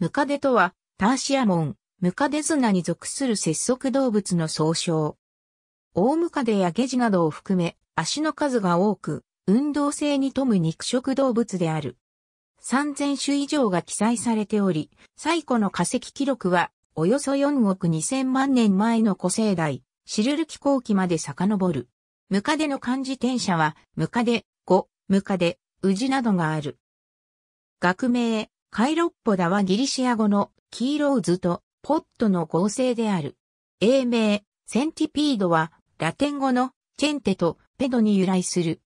ムカデとは、ターシアモン、ムカデズナに属する節足動物の総称。大ムカデやゲジなどを含め、足の数が多く、運動性に富む肉食動物である。3000種以上が記載されており、最古の化石記録は、およそ4億2000万年前の古生代、シルル紀後期まで遡る。ムカデの漢字転写は、ムカデ、ゴ、ムカデ、ウジなどがある。学名、カイロッポダはギリシア語のキーローズとポットの合成である。英名、センティピードはラテン語のチェンテとペドに由来する。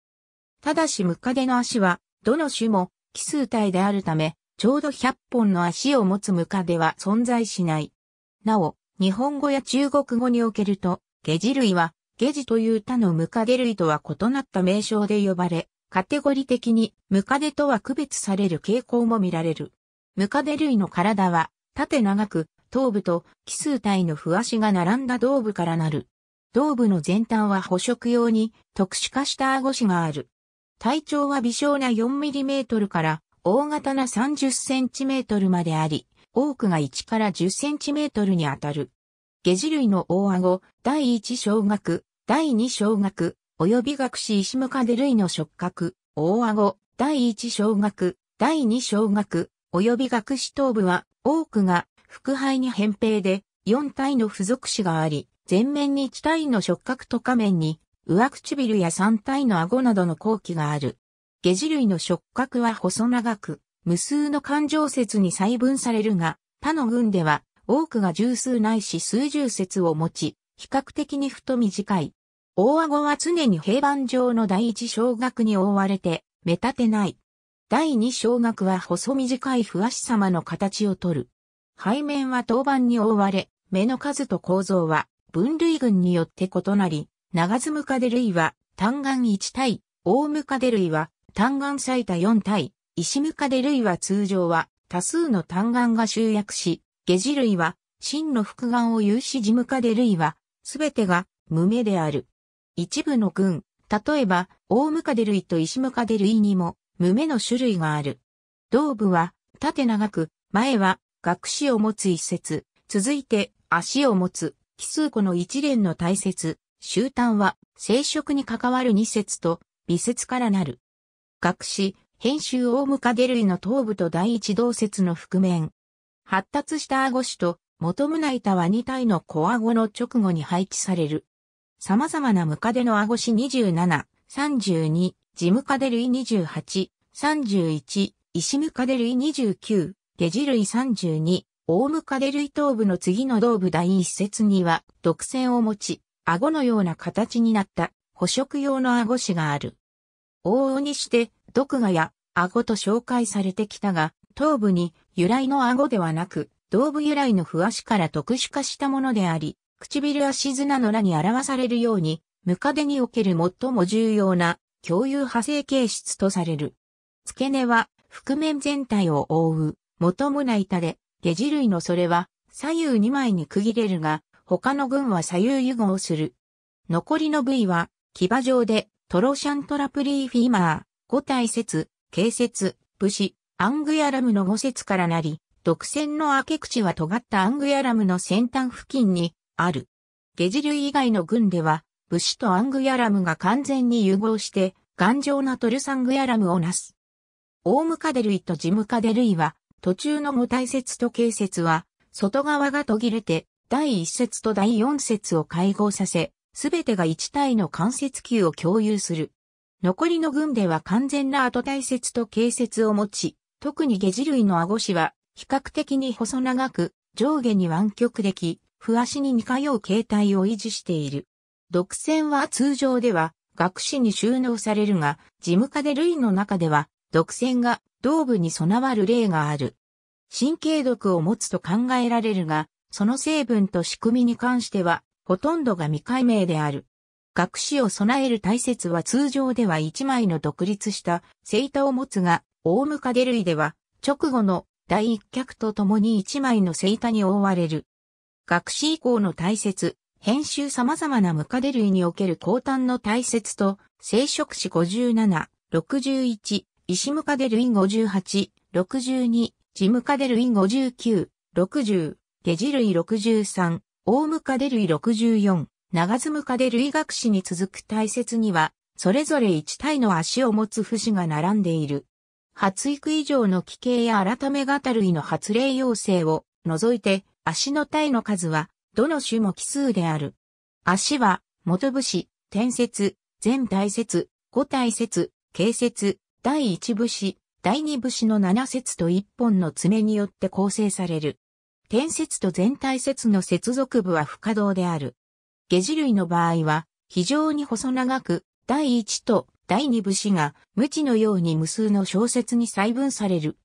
ただしムカデの足はどの種も奇数体であるため、ちょうど100本の足を持つムカデは存在しない。なお、日本語や中国語におけると、ゲジ類はゲジという他のムカデ類とは異なった名称で呼ばれ、カテゴリ的にムカデとは区別される傾向も見られる。ムカデ類の体は縦長く頭部と奇数体の不足が並んだ胴部からなる。胴部の前端は捕食用に特殊化した顎子がある。体長は微小な 4mm から大型な 30cm まであり、多くが1から 10cm にあたる。下地類の大顎、第1小学、第2小学、及び学士石向出類の触覚、大顎、第一小学、第二小学、及び学士頭部は、多くが、腹肺に扁平で、4体の付属子があり、前面に1体の触覚と下面に、上唇や3体の顎などの後期がある。下地類の触覚は細長く、無数の感情節に細分されるが、他の群では、多くが十数ないし数十節を持ち、比較的に太短い。大顎は常に平板上の第一小学に覆われて、目立てない。第二小学は細短い不足様の形をとる。背面は当板に覆われ、目の数と構造は分類群によって異なり、長ズムカデ類は単眼1対、大ムカデ類は単眼最多4対、石ムカデ類は通常は多数の単眼が集約し、下地類は真の複眼を有し地ムカデ類はすべてが無目である。一部の群、例えば、オウムカデルイとイシムカデルイにも、胸の種類がある。胴部は、縦長く、前は、学士を持つ一節、続いて、足を持つ、奇数個の一連の大節、終端は、生殖に関わる二節と、微節からなる。学士、編集オウムカデルイの頭部と第一動節の覆面。発達した顎種と、求むな板は二体の小顎の直後に配置される。様々なムカデのアゴシ27、32、ジムカデ類28、31、シムカデ類29、ゲジ類32、オウムカデ類頭部の次の頭部第一節には、毒腺を持ち、顎のような形になった、捕食用の顎歯がある。往々にして、毒牙や顎と紹介されてきたが、頭部に由来の顎ではなく、頭部由来の不足から特殊化したものであり、唇足綱の名に表されるように、ムカデにおける最も重要な共有派生形質とされる。付け根は、覆面全体を覆う、元胸板で、下地類のそれは、左右2枚に区切れるが、他の群は左右融合する。残りの部位は、牙状で、トロシャントラプリーフィーマー、五体節、形節、武士、アングヤラムの五節からなり、独占の開け口は尖ったアングヤラムの先端付近に、ある。下地類以外の群では、武士とアングヤラムが完全に融合して、頑丈なトルサングヤラムをなす。オウムカデ類とジムカデ類は、途中の五体節と形節は、外側が途切れて、第一節と第四節を会合させ、すべてが一体の関節球を共有する。残りの群では完全な後体節と形節を持ち、特に下地類の顎子は比較的に細長く上下に湾曲でき、不足に似通う形態を維持している。独占は通常では学士に収納されるが、事務課で類の中では、独占が道部に備わる例がある。神経毒を持つと考えられるが、その成分と仕組みに関しては、ほとんどが未解明である。学士を備える大切は通常では一枚の独立した生徒を持つが、大ムカデ類では、直後の第一脚と共に一枚の生徒に覆われる。学士以降の大切、編集様々なムカデ類における高端の大切と、生殖史57、61、石ムカデ類58、62、ジムカデ類59、60、ゲジ類63、オウムカデ類64、長ズムカデ類学士に続く大切には、それぞれ1体の足を持つ節が並んでいる。発育以上の奇形や改め型類の発令要請を除いて、足の体の数は、どの種も奇数である。足は、元節、天節、全体節、五体節、形節、第一節、第二節の七節と一本の爪によって構成される。天節と全体節の接続部は不可動である。下地類の場合は、非常に細長く、第一と第二節が無知のように無数の小節に細分される。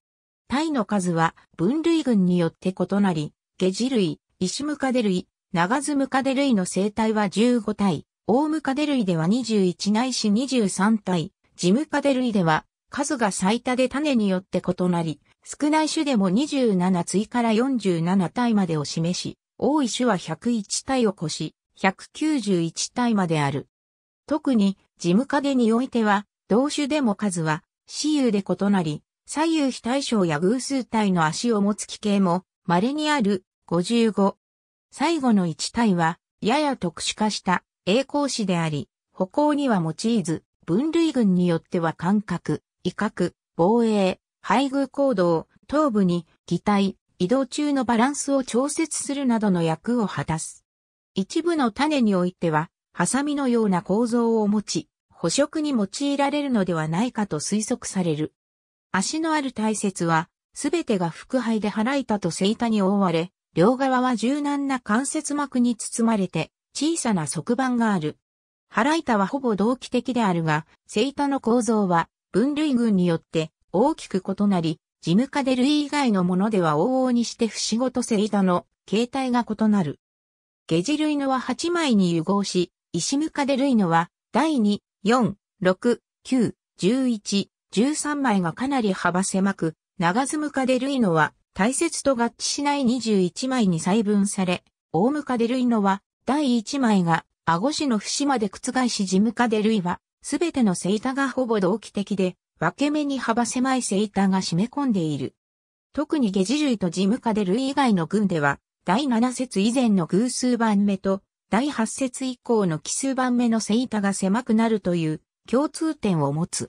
体の数は分類群によって異なり、ゲジ類、イシムカデ類、ナガズムカデ類の生態は15体、オウムカデ類では21ないし23体、ジムカデ類では数が最多で種によって異なり、少ない種でも27対から47体までを示し、多い種は101体を越し、191体まである。特に、ジムカデにおいては、同種でも数は、私有で異なり、左右非対称や偶数体の足を持つ奇形も、稀にある55。最後の1体は、やや特殊化した栄光子であり、歩行には用いず、分類群によっては感覚、威嚇、防衛、配偶行動、頭部に、擬態、移動中のバランスを調節するなどの役を果たす。一部の種においては、ハサミのような構造を持ち、捕食に用いられるのではないかと推測される。足のある大節は、すべてが腹肺で腹板と背板に覆われ、両側は柔軟な関節膜に包まれて、小さな側板がある。腹板はほぼ同期的であるが、背板の構造は分類群によって大きく異なり、事務化で類以外のものでは往々にして不ごと背板の形態が異なる。下地類のは8枚に融合し、石ムカデ類のは第2、4、6、9、11、13枚がかなり幅狭く、長ズムカデルイノは、大切と合致しない21枚に細分され、大ムカデルイノは、第1枚が、顎シの節まで覆しジムカデルイは、すべてのセイタがほぼ同期的で、分け目に幅狭いセイタが締め込んでいる。特にゲジ類とジムカデルイ以外の群では、第7節以前の偶数番目と、第8節以降の奇数番目のセイタが狭くなるという共通点を持つ。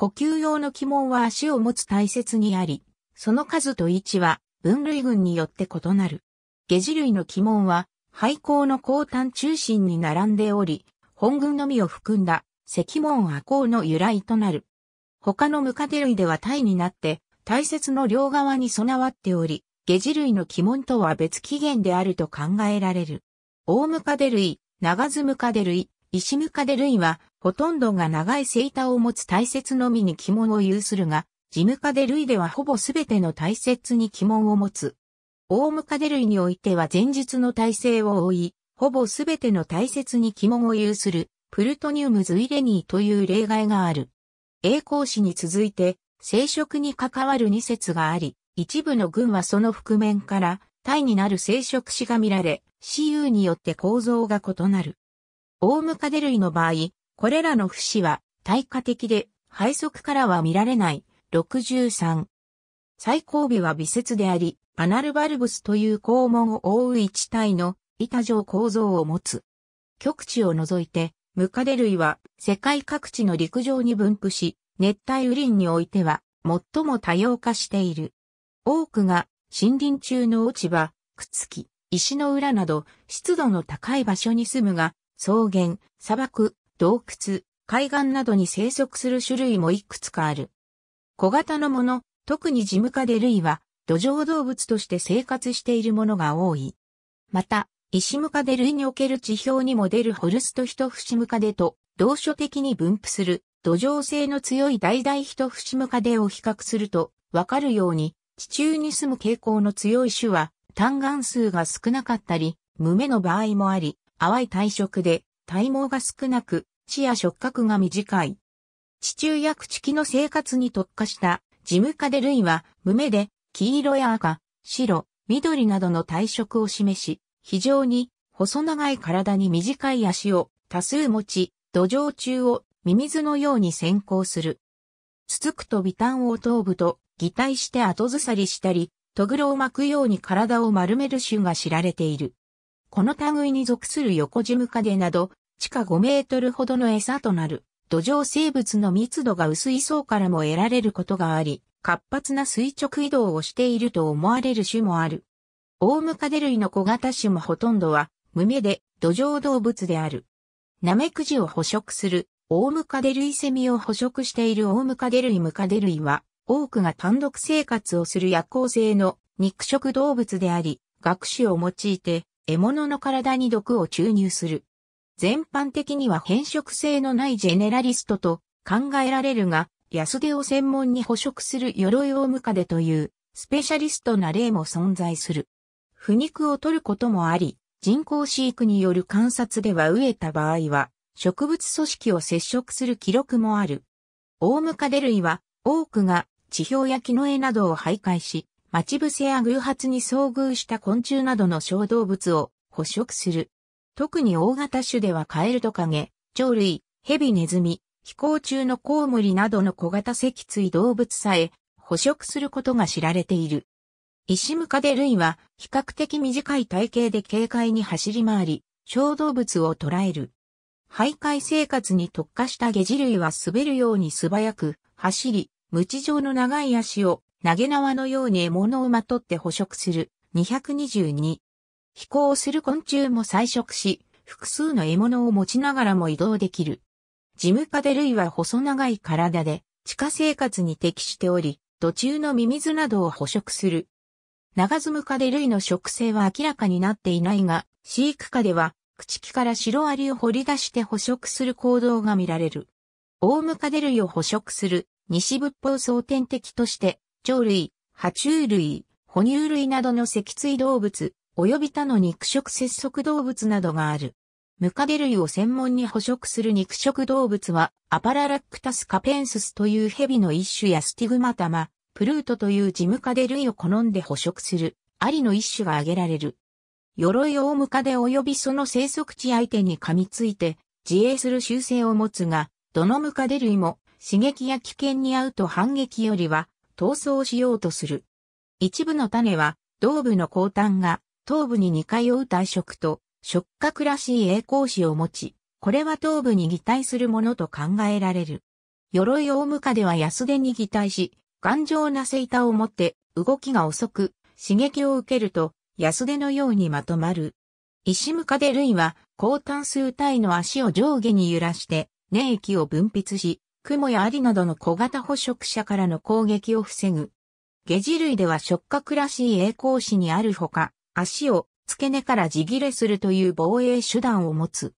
呼吸用の鬼門は足を持つ大切にあり、その数と位置は分類群によって異なる。下地類の鬼門は、廃校の後端中心に並んでおり、本群のみを含んだ石門亜項の由来となる。他のムカデ類では体になって、大切の両側に備わっており、下地類の鬼門とは別起源であると考えられる。大ムカデ類、長ズムカデ類、石ムカデ類は、ほとんどが長い生体を持つ大切のみに鬼門を有するが、ジムカデ類ではほぼすべての大切に鬼門を持つ。大ムカデ類においては前述の体制を覆い、ほぼすべての大切に鬼門を有する、プルトニウムズイレニーという例外がある。栄光子に続いて、生殖に関わる二節があり、一部の群はその覆面から、体になる生殖子が見られ、CU によって構造が異なる。オウムカデ類の場合、これらの不死は対価的で、配側からは見られない。63。最後尾は微節であり、アナルバルブスという肛門を覆う一体の板状構造を持つ。極地を除いて、ムカデ類は世界各地の陸上に分布し、熱帯雨林においては最も多様化している。多くが森林中の落ち葉、くっつき、石の裏など湿度の高い場所に住むが、草原、砂漠、洞窟、海岸などに生息する種類もいくつかある。小型のもの、特にジムカで類は、土壌動物として生活しているものが多い。また、イシムカデ類における地表にも出るホルストヒトフシムカデと、同所的に分布する土壌性の強い大々ヒトフシムカデを比較すると、わかるように、地中に住む傾向の強い種は、単眼数が少なかったり、無目の場合もあり、淡い体色で、体毛が少なく、視や触覚が短い。地中や朽木の生活に特化した事務家で類は無目で黄色や赤、白、緑などの体色を示し、非常に細長い体に短い足を多数持ち、土壌中をミミズのように先行する。つつくと微炭を頭部と擬態して後ずさりしたり、とぐろを巻くように体を丸める種が知られている。この類に属する横ジムカデなど、地下5メートルほどの餌となる土壌生物の密度が薄い層からも得られることがあり、活発な垂直移動をしていると思われる種もある。オウムカデ類の小型種もほとんどは、無目で土壌動物である。ナメクジを捕食する、オウムカデ類セミを捕食しているオウムカデ類ムカデ類は、多くが単独生活をする夜行性の肉食動物であり、学種を用いて獲物の体に毒を注入する。全般的には変色性のないジェネラリストと考えられるが、安手を専門に捕食する鎧をムカデというスペシャリストな例も存在する。腐肉を取ることもあり、人工飼育による観察では飢えた場合は、植物組織を接触する記録もある。オウムカデ類は多くが地表や木の絵などを徘徊し、待ち伏せや偶発に遭遇した昆虫などの小動物を捕食する。特に大型種ではカエルトカゲ、鳥類、ヘビネズミ、飛行中のコウモリなどの小型脊椎動物さえ捕食することが知られている。イシムカデ類は比較的短い体型で軽快に走り回り、小動物を捕らえる。徘徊生活に特化したゲジ類は滑るように素早く走り、無知状の長い足を投げ縄のように獲物をまとって捕食する。222。飛行する昆虫も採食し、複数の獲物を持ちながらも移動できる。ジムカデ類は細長い体で、地下生活に適しており、土中のミミズなどを捕食する。長ズムカデ類の食性は明らかになっていないが、飼育下では、朽木からシロアリを掘り出して捕食する行動が見られる。オウムカデ類を捕食する、西仏法総天敵として、鳥類、爬虫類、哺乳類などの脊椎動物、及び他の肉食接触動物などがある。ムカデ類を専門に捕食する肉食動物は、アパララックタスカペンススという蛇の一種やスティグマタマ、プルートというジムカデ類を好んで捕食する、アリの一種が挙げられる。鎧オウムカデ及びその生息地相手に噛みついて、自衛する習性を持つが、どのムカデ類も刺激や危険に遭うと反撃よりは逃走しようとする。一部の種は、胴部の後端が、頭部に似通う体色と、触覚らしい栄光子を持ち、これは頭部に擬態するものと考えられる。鎧大無カでは安手に擬態し、頑丈なセ板タを持って動きが遅く、刺激を受けると安手のようにまとまる。石無カで類は、高端数体の足を上下に揺らして、粘液を分泌し、雲やアリなどの小型捕食者からの攻撃を防ぐ。下地類では触覚らしい栄光子にあるほか、足を付け根から地切れするという防衛手段を持つ。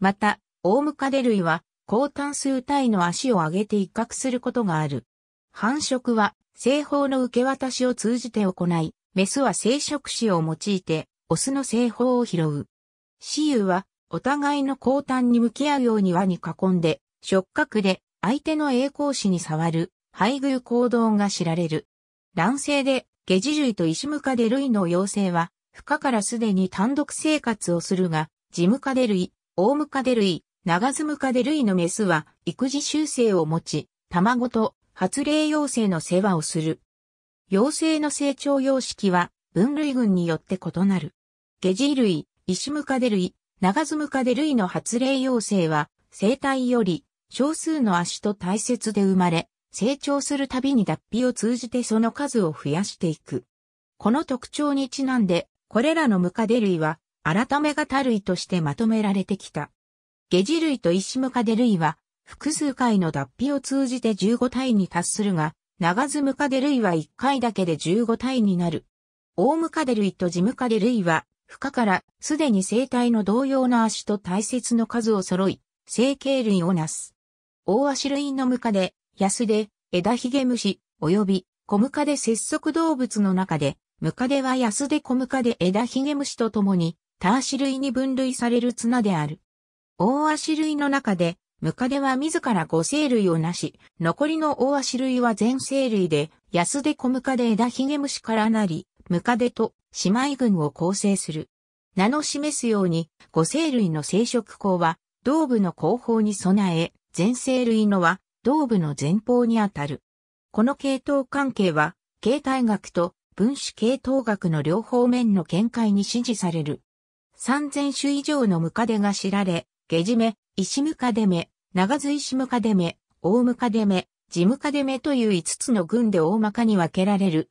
また、オウムカデ類は、高単数体の足を上げて威嚇することがある。繁殖は、製法の受け渡しを通じて行い、メスは生殖子を用いて、オスの製法を拾う。雌雄は、お互いの高端に向き合うように輪に囲んで、触覚で相手の栄光子に触る、配偶行動が知られる。卵性で、下地類と石ムカデ類の妖精は、不可からすでに単独生活をするが、ジムカデ類、オウムカデ類、長ズムカデ類のメスは、育児習性を持ち、卵と発霊妖精の世話をする。妖精の成長様式は、分類群によって異なる。下地類、イシムカデ類、ナガズムカデ類の発霊妖精は、生体より少数の足と大切で生まれ、成長するたびに脱皮を通じてその数を増やしていく。この特徴にちなんで、これらのムカデ類は、改め型類としてまとめられてきた。ゲジ類とイシムカデ類は、複数回の脱皮を通じて15体に達するが、長ズムカデ類は1回だけで15体になる。オウムカデ類とジムカデ類は、孵化からすでに生体の同様の足と大切の数を揃い、成形類をなす。大足類のムカデ、ヤスデ、枝ヒゲムシ、及び小ムカデ節足動物の中で、ムカデはヤスデ小ムカデ枝ヒゲムシとともに、ターシ類に分類される綱である。大足類の中で、ムカデは自ら五生類をなし、残りの大足類は全生類で、ヤスデコムカデ枝ヒゲムシからなり、ムカデと姉妹群を構成する。名の示すように、五生類の生殖口は、胴部の後方に備え、前生類のは、胴部の前方にあたる。この系統関係は、形態学と分子系統学の両方面の見解に支持される。三千種以上のムカデが知られ、ゲジメ、イシムカデメ、長イシムカデメ、オウムカデメ、ジムカデメという5つの群で大まかに分けられる。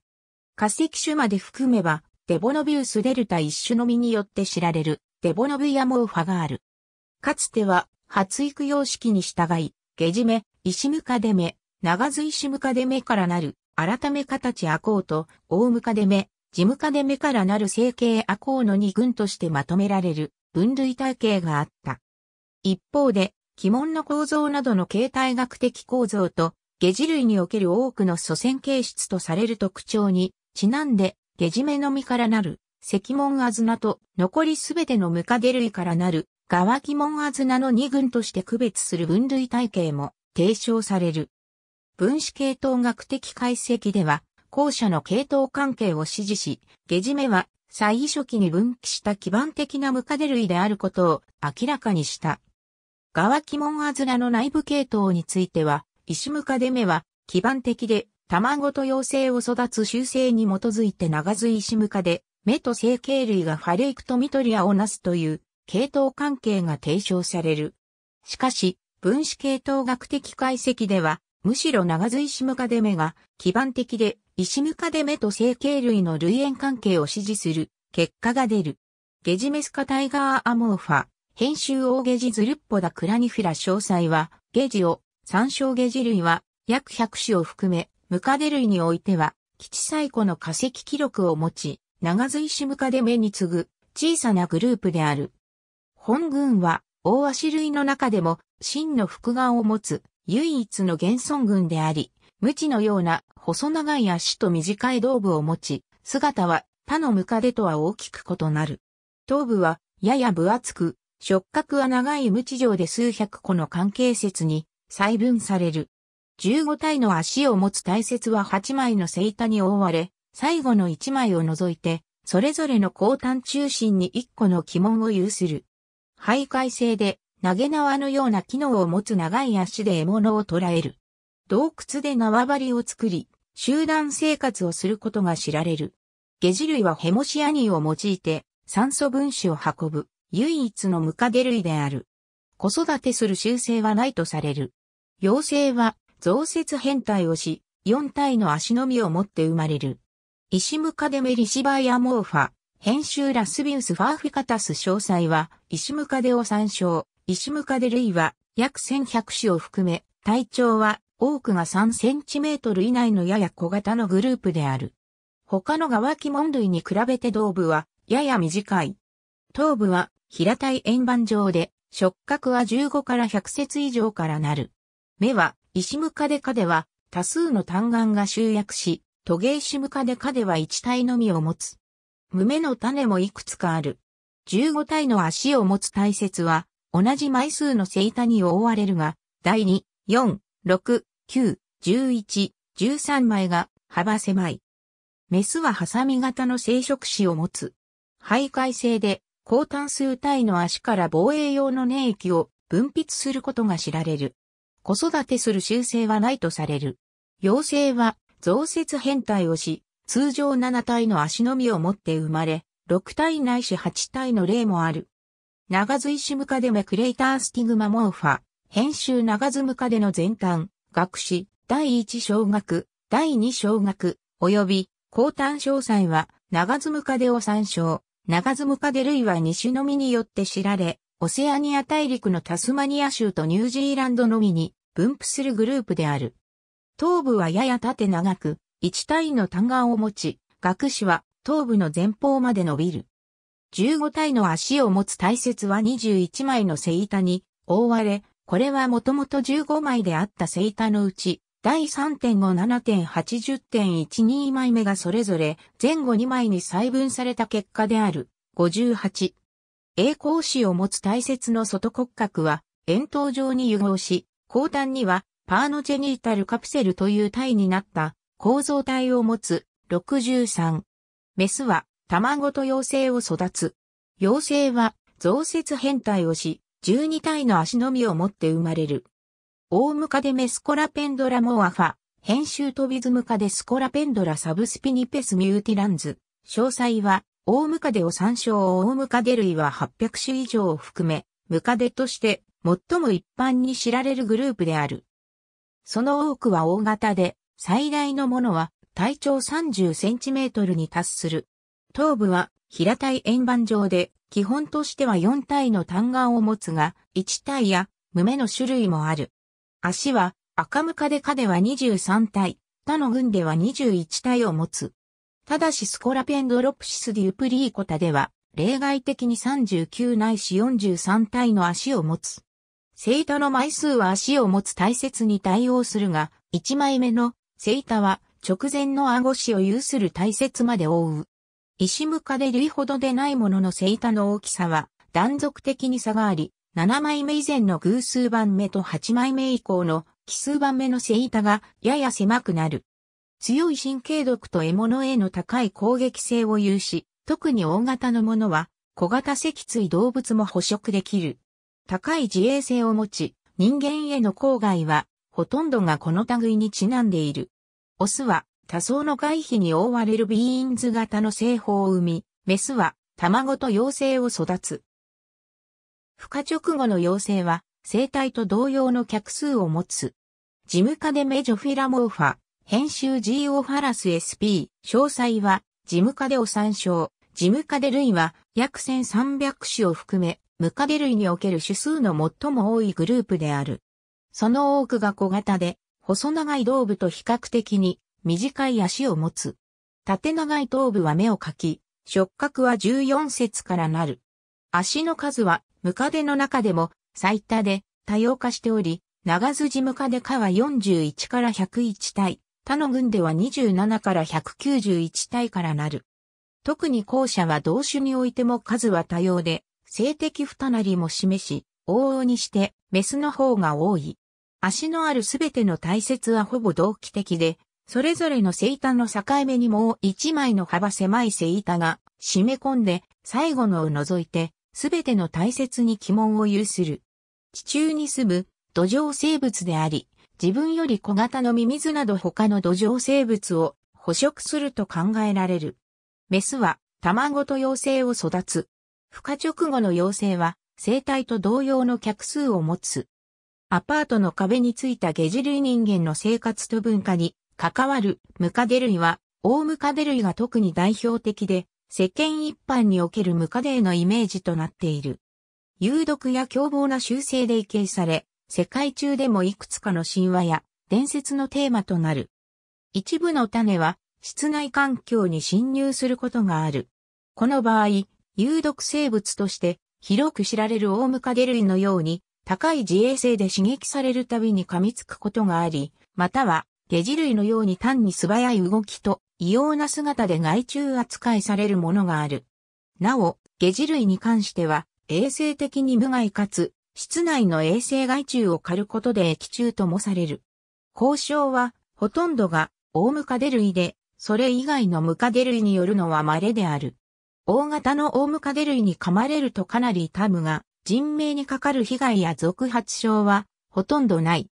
化石種まで含めば、デボノビウスデルタ一種のみによって知られる、デボノビアモーファがある。かつては、発育様式に従い、下締め、石ムカデメ、長津石ムカデメからなる、改め形アコウと、大ムカデメ、地ムカデメからなる成形アコウの二群としてまとめられる、分類体系があった。一方で、鬼門の構造などの形態学的構造と、下地類における多くの祖先形質とされる特徴に、ちなんで、下地目の実からなる、石門あずなと、残りすべてのムカデ類からなる、ガワキモンアズナの二群として区別する分類体系も提唱される。分子系統学的解析では、後者の系統関係を支持し、ゲジメは最初期に分岐した基盤的なムカデ類であることを明らかにした。ガワキモンアズナの内部系統については、石ムカデメは基盤的で卵と妖精を育つ習性に基づいて長ず石ムカデ、目と成形類がファレイクとミトリアをなすという系統関係が提唱される。しかし、分子系統学的解析では、むしろ長髄シムカデメが基盤的で、イシムカデメと成形類の類縁関係を支持する結果が出る。ゲジメスカタイガーアモーファ、編集オーゲジズルッポダクラニフラ詳細は、ゲジを、参照ゲジ類は、約100種を含め、ムカデ類においては、基地最古の化石記録を持ち、長髄シムカデメに次ぐ小さなグループである。本軍は大足類の中でも真の複眼を持つ唯一の現存軍であり、無知のような細長い足と短い胴部を持ち、姿は他のムカデとは大きく異なる。頭部はやや分厚く、触覚は長い無知状で数百個の関係節に細分される。15体の足を持つ大節は8枚の聖板に覆われ、最後の1枚を除いて、それぞれの後端中心に1個の鬼門を有する。徘徊性で、投げ縄のような機能を持つ長い足で獲物を捕らえる。洞窟で縄張りを作り、集団生活をすることが知られる。下地類はヘモシアニーを用いて酸素分子を運ぶ唯一のムカデ類である。子育てする習性はないとされる。幼生は増設変態をし、4体の足のみを持って生まれる。イシムカデメリシバイアモーファ、編集ラスビウス・ファーフィカタス詳細は、イシムカデを参照。イシムカデ類は、約1100種を含め、体長は、多くが3センチメートル以内のやや小型のグループである。他のガワキモン類に比べて胴部は、やや短い。頭部は、平たい円盤状で、触覚は15から100節以上からなる。目は、イシムカデカでは、多数の単眼が集約し、トゲイシムカデカでは一体のみを持つ。胸の種もいくつかある。15体の足を持つ大節は、同じ枚数の生体に覆われるが、第2、4、6、9、11、13枚が幅狭い。メスはハサミ型の生殖肢を持つ。徘徊性で、高単数体の足から防衛用の粘液を分泌することが知られる。子育てする習性はないとされる。幼生は増設変態をし、通常7体の足のみを持って生まれ、6体ないし8体の例もある。長ズイシムカデメクレイタースティグマモーファ、編集長ズムカデの前端、学士、第1小学、第2小学、及び、高端詳細は、長ズムカデを参照。長ズムカデ類は西のみによって知られ、オセアニア大陸のタスマニア州とニュージーランドのみに分布するグループである。頭部はやや縦長く、一体の単眼を持ち、学士は頭部の前方まで伸びる。15体の足を持つ大節は21枚の背板に覆われ、これはもともと15枚であった背板のうち、第3.57.80.12枚目がそれぞれ前後2枚に細分された結果である。58。栄光子を持つ大切の外骨格は円筒状に融合し、後端にはパーノジェニータルカプセルという体になった構造体を持つ。63。メスは卵と妖精を育つ。妖精は増設変態をし、12体の足のみを持って生まれる。大ムカデメスコラペンドラモアファ、編集トビズムカデスコラペンドラサブスピニペスミューティランズ。詳細は、大ムカデを参照大ムカデ類は800種以上を含め、ムカデとして最も一般に知られるグループである。その多くは大型で、最大のものは体長30センチメートルに達する。頭部は平たい円盤状で、基本としては4体の単眼を持つが、1体や無目の種類もある。足は赤ムカデカでは23体、他の群では21体を持つ。ただしスコラペンドロプシスディウプリーコタでは、例外的に39ないし43体の足を持つ。生徒の枚数は足を持つ大切に対応するが、1枚目のセイタは直前のアゴシを有する大切まで覆う。石向かで類ほどでないもののセイタの大きさは断続的に差があり、7枚目以前の偶数番目と8枚目以降の奇数番目のセイタがやや狭くなる。強い神経毒と獲物への高い攻撃性を有し、特に大型のものは小型脊椎動物も捕食できる。高い自衛性を持ち、人間への郊外はほとんどがこの類にちなんでいる。オスは多層の外皮に覆われるビーンズ型の製法を生み、メスは卵と妖精を育つ。孵化直後の妖精は生体と同様の客数を持つ。事務課でメジョフィラモーファ、編集 GO ファラス SP、詳細は事務課でを参照。事務課で類は約1300種を含め、ムカデ類における種数の最も多いグループである。その多くが小型で、細長い頭部と比較的に短い足を持つ。縦長い頭部は目をかき、触覚は14節からなる。足の数はムカデの中でも最多で多様化しており、長筋ムカデ科は41から101体、他の群では27から191体からなる。特に後者は同種においても数は多様で、性的不たなりも示し、往々にしてメスの方が多い。足のあるすべての大切はほぼ同期的で、それぞれの聖板の境目にもう一枚の幅狭い聖板が締め込んで、最後のを除いて、すべての大切に鬼門を有する。地中に住む土壌生物であり、自分より小型のミミズなど他の土壌生物を捕食すると考えられる。メスは卵と妖精を育つ。孵化直後の妖精は生体と同様の客数を持つ。アパートの壁についた下地類人間の生活と文化に関わるムカデ類は、大ムカデ類が特に代表的で、世間一般におけるムカデのイメージとなっている。有毒や凶暴な習性で異形され、世界中でもいくつかの神話や伝説のテーマとなる。一部の種は室内環境に侵入することがある。この場合、有毒生物として広く知られるオウムカデ類のように高い自衛性で刺激されるたびに噛みつくことがあり、または、ゲジ類のように単に素早い動きと異様な姿で害虫扱いされるものがある。なお、ゲジ類に関しては、衛生的に無害かつ、室内の衛生害虫を狩ることで液中ともされる。交渉は、ほとんどが、大ムカデ類で、それ以外のムカデ類によるのは稀である。大型の大ムカデ類に噛まれるとかなり痛むが、人命にかかる被害や続発症はほとんどない。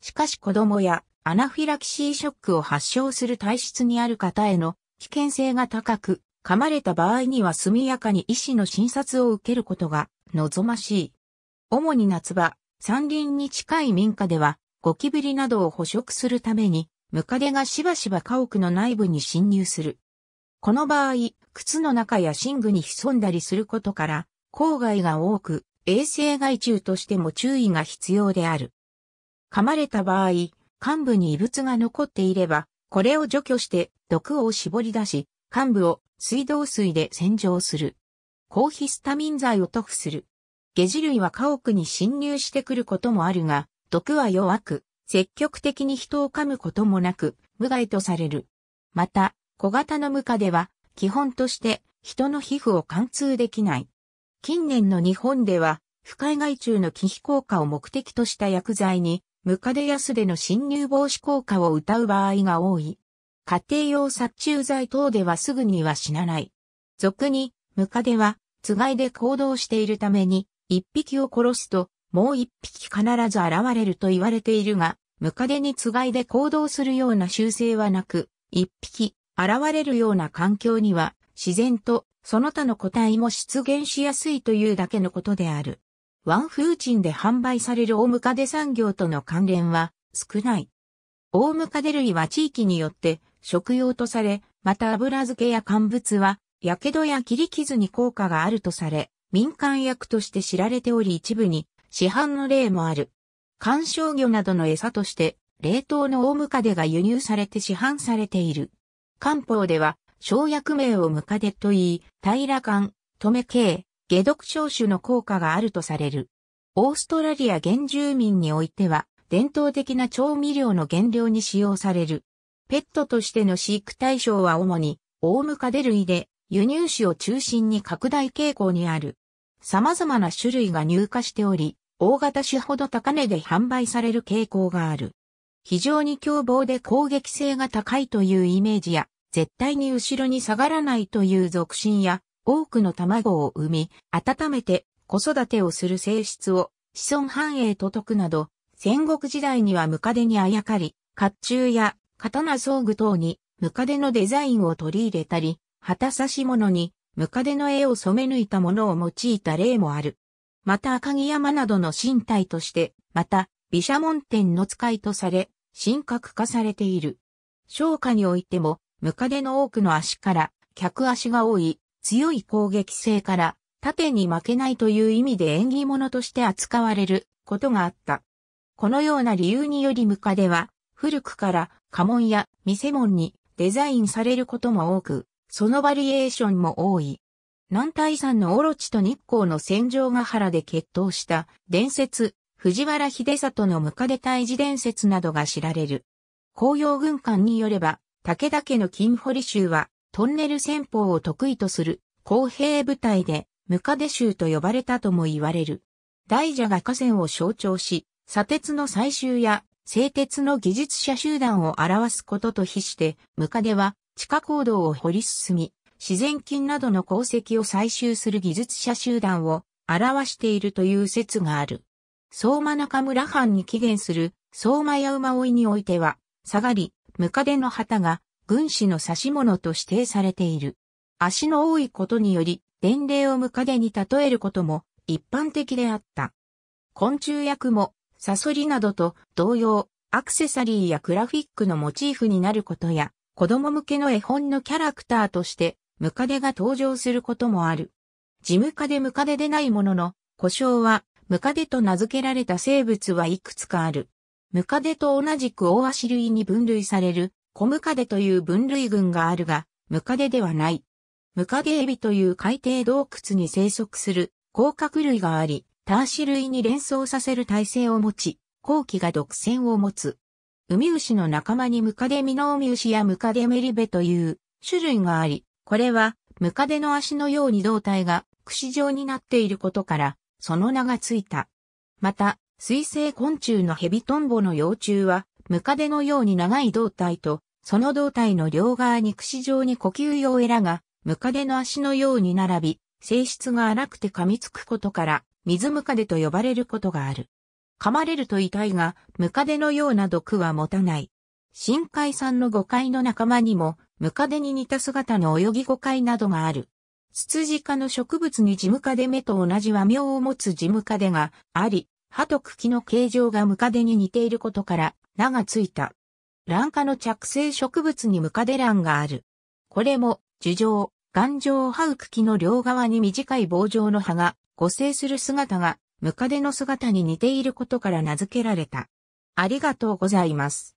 しかし子供やアナフィラキシーショックを発症する体質にある方への危険性が高く、噛まれた場合には速やかに医師の診察を受けることが望ましい。主に夏場、山林に近い民家では、ゴキブリなどを捕食するために、ムカデがしばしば家屋の内部に侵入する。この場合、靴の中や寝具に潜んだりすることから、郊外が多く、衛生害虫としても注意が必要である。噛まれた場合、患部に異物が残っていれば、これを除去して毒を絞り出し、患部を水道水で洗浄する。抗ヒスタミン剤を塗布する。下地類は家屋に侵入してくることもあるが、毒は弱く、積極的に人を噛むこともなく、無害とされる。また、小型のムカデは、基本として、人の皮膚を貫通できない。近年の日本では、不海外中の忌避効果を目的とした薬剤に、ムカデヤスでの侵入防止効果を謳う場合が多い。家庭用殺虫剤等ではすぐには死なない。俗に、ムカデは、つがいで行動しているために、一匹を殺すと、もう一匹必ず現れると言われているが、ムカデにつがいで行動するような習性はなく、一匹、現れるような環境には、自然とその他の個体も出現しやすいというだけのことである。ワンフーチンで販売されるオウムカデ産業との関連は少ない。オウムカデ類は地域によって食用とされ、また油漬けや乾物は、火傷や切り傷に効果があるとされ、民間薬として知られており一部に市販の例もある。観賞魚などの餌として、冷凍のオウムカデが輸入されて市販されている。漢方では、生薬名をムカデと言い、平間、留系、解毒消臭の効果があるとされる。オーストラリア原住民においては、伝統的な調味料の原料に使用される。ペットとしての飼育対象は主に、大ムカデ類で、輸入種を中心に拡大傾向にある。様々な種類が入荷しており、大型種ほど高値で販売される傾向がある。非常に凶暴で攻撃性が高いというイメージや、絶対に後ろに下がらないという属心や、多くの卵を産み、温めて子育てをする性質を子孫繁栄と説くなど、戦国時代にはムカデにあやかり、甲冑や刀装具等にムカデのデザインを取り入れたり、旗差し物にムカデの絵を染め抜いたものを用いた例もある。また赤城山などの身体として、また、毘沙門天の使いとされ、神格化されている。商家においても、ムカデの多くの足から、客足が多い、強い攻撃性から、縦に負けないという意味で縁起物として扱われることがあった。このような理由によりムカデは、古くから家紋や見せ紋にデザインされることも多く、そのバリエーションも多い。南大山のオロチと日光の戦場ヶ原で決闘した伝説、藤原秀里のムカデ退治伝説などが知られる。紅葉軍艦によれば、武田家の金堀衆は、トンネル戦法を得意とする、公平部隊で、ムカデ衆と呼ばれたとも言われる。大蛇が河川を象徴し、砂鉄の採集や、製鉄の技術者集団を表すことと比して、ムカデは、地下行動を掘り進み、自然金などの鉱石を採集する技術者集団を表しているという説がある。相馬中村藩に起源する相馬や馬追においては、下がり、ムカデの旗が軍師の指物と指定されている。足の多いことにより、伝令をムカデに例えることも一般的であった。昆虫薬もサソリなどと同様、アクセサリーやグラフィックのモチーフになることや、子供向けの絵本のキャラクターとして、ムカデが登場することもある。ジムカデムカデでないものの、故障は、ムカデと名付けられた生物はいくつかある。ムカデと同じくオオアシ類に分類される、コムカデという分類群があるが、ムカデではない。ムカデエビという海底洞窟に生息する甲殻類があり、ターシ類に連想させる体制を持ち、後期が独占を持つ。ウミウシの仲間にムカデミノウミウシやムカデメリベという種類があり、これはムカデの足のように胴体が串状になっていることから、その名がついた。また、水生昆虫のヘビトンボの幼虫は、ムカデのように長い胴体と、その胴体の両側に串状に呼吸用エラが、ムカデの足のように並び、性質が荒くて噛みつくことから、水ムカデと呼ばれることがある。噛まれると痛いが、ムカデのような毒は持たない。深海産の誤解の仲間にも、ムカデに似た姿の泳ぎ誤解などがある。ツツジ科の植物にジムカデ目と同じ和名を持つジムカデがあり、歯と茎の形状がムカデに似ていることから、名がついた。卵化の着生植物にムカデ蘭がある。これも、樹状、頑状を這う茎の両側に短い棒状の葉が、誤生する姿が、ムカデの姿に似ていることから名付けられた。ありがとうございます。